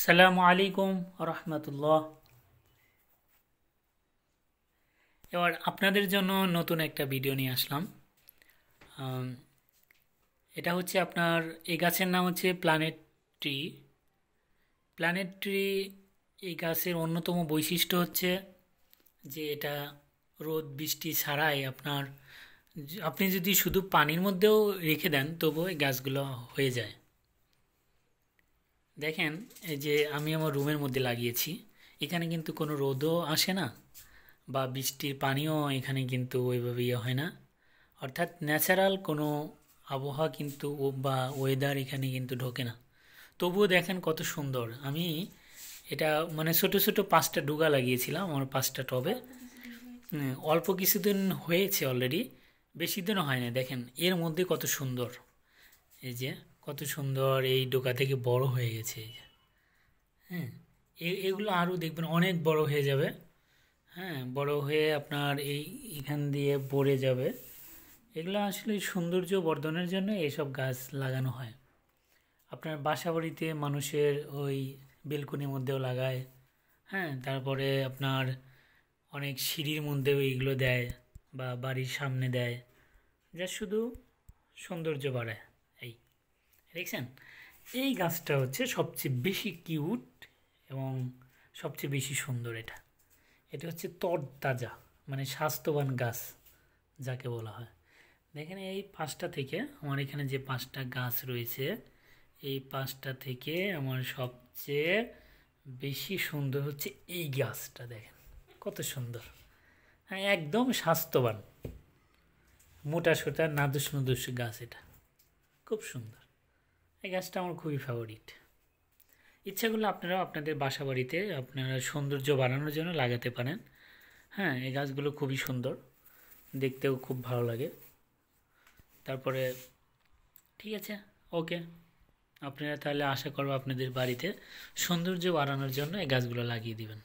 আসসালামু আলাইকুম রহমতুল্লাহ এবার আপনাদের জন্য নতুন একটা ভিডিও নিয়ে আসলাম এটা হচ্ছে আপনার এই গাছের নাম হচ্ছে প্ল্যানেট ট্রি প্ল্যানেট ট্রি এই গাছের অন্যতম বৈশিষ্ট্য হচ্ছে যে এটা রোদ বৃষ্টি ছাড়াই আপনার আপনি যদি শুধু পানির মধ্যেও রেখে দেন তবুও এই গাছগুলো হয়ে যায় দেখেন এই যে আমি আমার রুমের মধ্যে লাগিয়েছি এখানে কিন্তু কোনো রোদও আসে না বা বৃষ্টির পানিও এখানে কিন্তু ওইভাবে ইয়ে হয় না অর্থাৎ ন্যাচারাল কোনো আবহাওয়া কিন্তু বা ওয়েদার এখানে কিন্তু ঢোকে না তবুও দেখেন কত সুন্দর আমি এটা মানে ছোট ছোট পাঁচটা ডুগা লাগিয়েছিলাম আমার পাঁচটা টবে অল্প কিছুদিন হয়েছে অলরেডি বেশি দিনও হয় না দেখেন এর মধ্যে কত সুন্দর এই যে কত সুন্দর এই ডোকা থেকে বড় হয়ে গেছে হ্যাঁ এগুলো আরও দেখবেন অনেক বড় হয়ে যাবে হ্যাঁ বড় হয়ে আপনার এই এখান দিয়ে পড়ে যাবে এগুলো আসলে সৌন্দর্য বর্ধনের জন্য এসব গাছ লাগানো হয় আপনার বাসা বাড়িতে মানুষের ওই বেলকনির মধ্যেও লাগায় হ্যাঁ তারপরে আপনার অনেক সিঁড়ির মধ্যেও এইগুলো দেয় বা বাড়ির সামনে দেয় যা শুধু সৌন্দর্য বাড়ায় দেখছেন এই গাছটা হচ্ছে সবচেয়ে বেশি কিউট এবং সবচেয়ে বেশি সুন্দর এটা এটা হচ্ছে তরতাজা মানে স্বাস্থ্যবান গাছ যাকে বলা হয় দেখেন এই পাঁচটা থেকে আমার এখানে যে পাঁচটা গাছ রয়েছে এই পাঁচটা থেকে আমার সবচেয়ে বেশি সুন্দর হচ্ছে এই গাছটা দেখেন কত সুন্দর হ্যাঁ একদম স্বাস্থ্যবান মোটা সোটা নাদুস নুদুস গাছ এটা খুব সুন্দর এই গাছটা আমার খুবই ফেভারিট ইচ্ছা করলে আপনারাও আপনাদের বাসা বাড়িতে আপনারা সৌন্দর্য বানানোর জন্য লাগাতে পারেন হ্যাঁ এই গাছগুলো খুবই সুন্দর দেখতেও খুব ভালো লাগে তারপরে ঠিক আছে ওকে আপনারা তাহলে আশা করবো আপনাদের বাড়িতে সৌন্দর্য বাড়ানোর জন্য এই গাছগুলো লাগিয়ে দিবেন